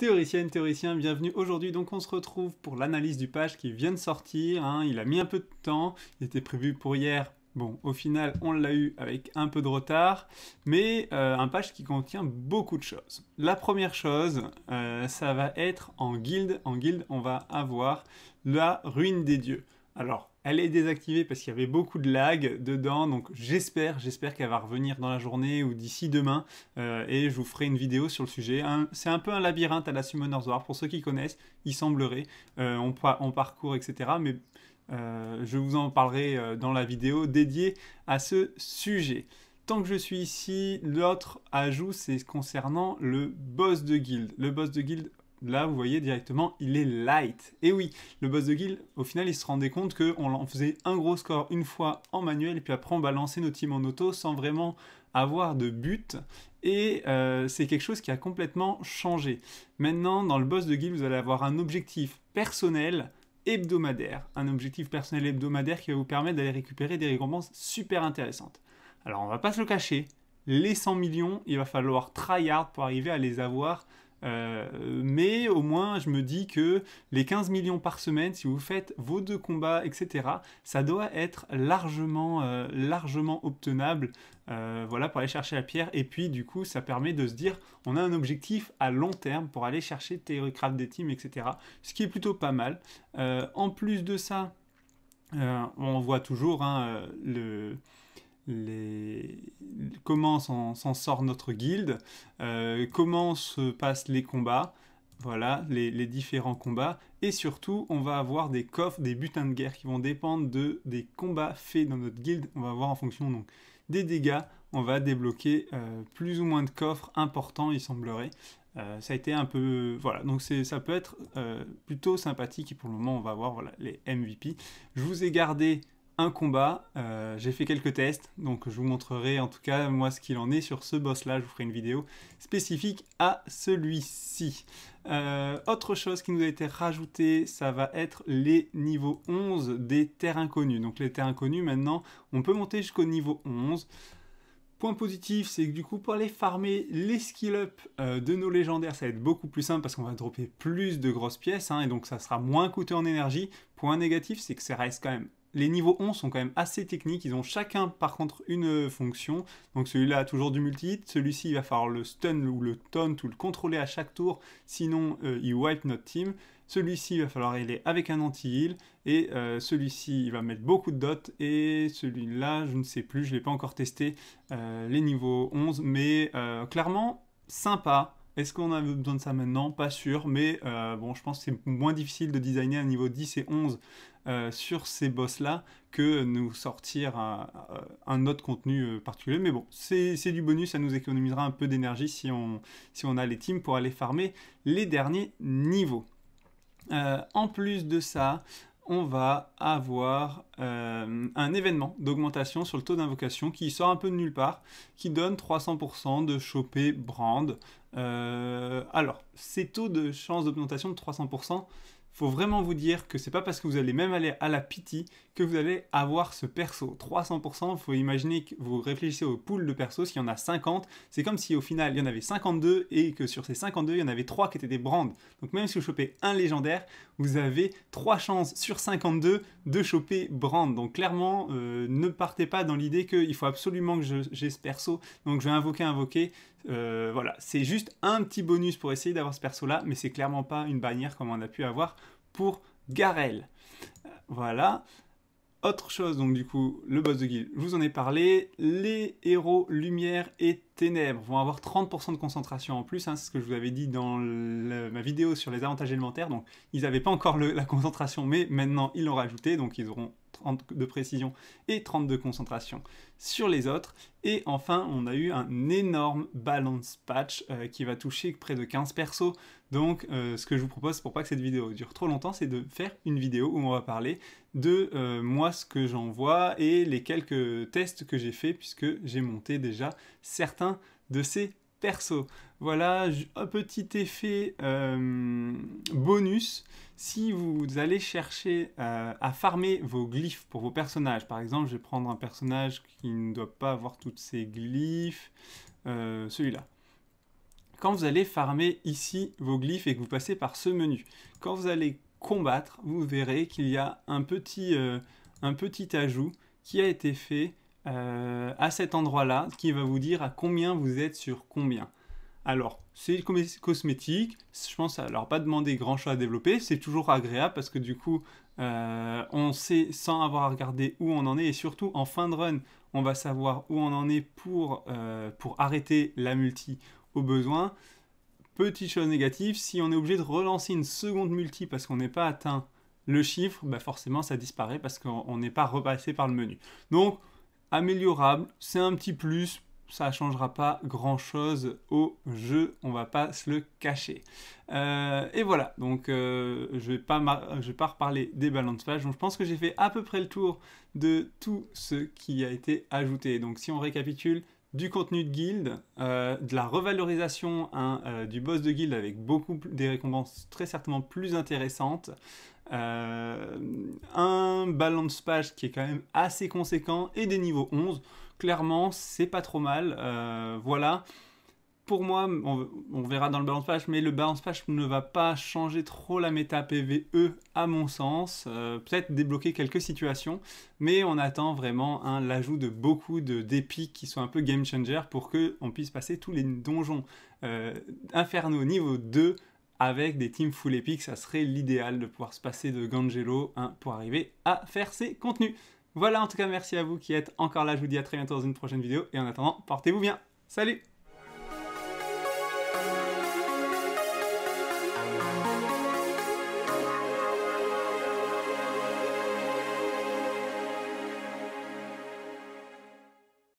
Théoricienne, théoricien, bienvenue. Aujourd'hui, donc, on se retrouve pour l'analyse du page qui vient de sortir. Hein. Il a mis un peu de temps. Il était prévu pour hier. Bon, au final, on l'a eu avec un peu de retard, mais euh, un page qui contient beaucoup de choses. La première chose, euh, ça va être en guilde. En guilde, on va avoir la ruine des dieux. Alors, elle est désactivée parce qu'il y avait beaucoup de lag dedans, donc j'espère, j'espère qu'elle va revenir dans la journée ou d'ici demain, euh, et je vous ferai une vidéo sur le sujet. C'est un peu un labyrinthe à la Summoner's War, pour ceux qui connaissent, il semblerait, euh, on, parcourt, etc. Mais euh, je vous en parlerai dans la vidéo dédiée à ce sujet tant que je suis ici, l'autre ajout, c'est concernant le boss de guild. Le boss de guild là, vous voyez directement, il est light. Et oui, le boss de guild, au final, il se rendait compte qu'on faisait un gros score une fois en manuel, et puis après, on balançait nos teams en auto sans vraiment avoir de but. Et euh, c'est quelque chose qui a complètement changé. Maintenant, dans le boss de guild, vous allez avoir un objectif personnel hebdomadaire. Un objectif personnel hebdomadaire qui va vous permettre d'aller récupérer des récompenses super intéressantes. Alors, on va pas se le cacher, les 100 millions, il va falloir tryhard pour arriver à les avoir euh, mais au moins, je me dis que les 15 millions par semaine, si vous faites vos deux combats, etc., ça doit être largement, euh, largement obtenable euh, voilà, pour aller chercher la pierre. Et puis, du coup, ça permet de se dire, on a un objectif à long terme pour aller chercher Craft des teams, etc., ce qui est plutôt pas mal. en plus de ça, on voit toujours hein, le comment s'en sort notre guilde, euh, comment se passent les combats, voilà, les, différents combats, et surtout on va avoir des coffres, des butins de guerre qui vont dépendre de, des combats faits dans notre guilde, on va voir en fonction donc des dégâts, on va débloquer euh, plus ou moins de coffres importants il semblerait. Euh, ça a été un peu... Voilà, donc ça peut être plutôt sympathique et pour le moment on va voir les MVP. Je vous ai gardé un combat. Euh, j'ai fait quelques tests, donc je vous montrerai en tout cas moi ce qu'il en est sur ce boss-là. Je vous ferai une vidéo spécifique à celui-ci. Euh, autre chose qui nous a été rajouté, ça va être les niveaux 11 des terres inconnues. Donc les terres inconnues, maintenant, on peut monter jusqu'au niveau 11. Point positif, c'est que du coup, pour aller farmer les skill up euh, de nos légendaires, ça va être beaucoup plus simple parce qu'on va dropper plus de grosses pièces hein, et donc ça sera moins coûté en énergie. Point négatif, c'est que ça reste quand même les niveaux 11 sont quand même assez techniques. Ils ont chacun par contre une fonction. Donc celui-là a toujours du multi-hit. Celui-ci il va falloir le stun ou le taunt ou le contrôler à chaque tour. Sinon euh, il wipe notre team. Celui-ci il va falloir aller avec un anti-heal. Et euh, celui-ci il va mettre beaucoup de dots. Et celui-là je ne sais plus, je ne l'ai pas encore testé euh, les niveaux 11. Mais clairement sympa est-ce qu'on a besoin de ça maintenant Pas sûr, mais euh, bon, je pense que c'est moins difficile de designer un niveau 10 et 11 euh, sur ces boss-là que nous sortir un, euh, autre contenu particulier. Mais bon, c'est du bonus, ça nous économisera un peu d'énergie si on, si on a les teams pour aller farmer les derniers niveaux. en plus de ça, on va avoir euh, un événement d'augmentation sur le taux d'invocation qui sort un peu de nulle part, qui donne 300% de choper Brand. Euh, alors, ces taux de chance d'augmentation de 300%, faut vraiment vous dire que c'est pas parce que vous allez même aller à la pitié que vous allez avoir ce perso. 300%, faut imaginer que vous réfléchissez au pool de perso s'il y en a 50, c'est comme si au final il y en avait 52 et que sur ces 52, il y en avait trois qui étaient des brands. Donc même si vous chopez un légendaire, vous avez 3 chances sur 52 de choper brand. Donc clairement, euh, ne partez pas dans l'idée qu'il faut absolument que j'ai ce perso, donc je vais invoquer, invoquer. Euh, voilà, c'est juste un petit bonus pour essayer d'avoir ce perso là, mais c'est clairement pas une bannière comme on a pu avoir pour Garel. Euh, voilà. Autre chose, donc du coup, le boss de guild, je vous en ai parlé, les héros lumière et ténèbres vont avoir 30% de concentration en plus, hein, c'est ce que je vous avais dit dans ma vidéo sur les avantages élémentaires, donc ils n'avaient pas encore la concentration, mais maintenant ils l'ont rajouté, donc ils auront de précision et 30 de concentration sur les autres. Et enfin, on a eu un énorme balance patch euh, qui va toucher près de 15 persos. Donc, euh, ce que je vous propose pour pas que cette vidéo dure trop longtemps, c'est de faire une vidéo où on va parler de euh, moi, ce que j'en vois et les quelques tests que j'ai fait, puisque j'ai monté déjà certains de ces perso. Voilà, un petit effet euh, bonus. Si vous allez chercher euh, à farmer vos glyphes pour vos personnages, par exemple, je vais prendre un personnage qui ne doit pas avoir toutes ses glyphes, euh, celui-là. Quand vous allez farmer ici vos glyphes et que vous passez par ce menu, quand vous allez combattre, vous verrez qu'il y a un petit, un petit ajout qui a été fait euh, à cet endroit-là qui va vous dire à combien vous êtes sur combien. Alors, c'est cosmétique, je pense, alors pas demander grand chose à développer, c'est toujours agréable parce que du coup, euh, on sait sans avoir à regarder où on en est et surtout en fin de run, on va savoir où on en est pour, euh, pour arrêter la multi au besoin. Petite chose négative, si on est obligé de relancer une seconde multi parce qu'on n'est pas atteint le chiffre, bah forcément ça disparaît parce qu'on n'est pas repassé par le menu. Donc améliorable, c'est un petit plus, ça ne changera pas grand chose au jeu, on va pas se le cacher. Euh, et voilà, donc euh, je vais pas je vais pas reparler des balances pages. Donc je pense que j'ai fait à peu près le tour de tout ce qui a été ajouté. Donc si on récapitule, du contenu de guild, euh, de la revalorisation hein, du boss de guild avec beaucoup des récompenses très certainement plus intéressantes, euh, un balance page qui est quand même assez conséquent et des niveaux 11. Clairement, c'est pas trop mal. Euh, voilà. Pour moi, on, verra dans le balance page, mais le balance page ne va pas changer trop la méta PVE à mon sens. Euh, peut-être débloquer quelques situations, mais on attend vraiment l'ajout de beaucoup de qui sont un peu game changer pour qu'on puisse passer tous les donjons infernaux niveau 2 avec des teams full épiques, ça serait l'idéal de pouvoir se passer de Gangelo hein, pour arriver à faire ses contenus. Voilà, en tout cas, merci à vous qui êtes encore là. Je vous dis à très bientôt dans une prochaine vidéo. Et en attendant, portez-vous bien. Salut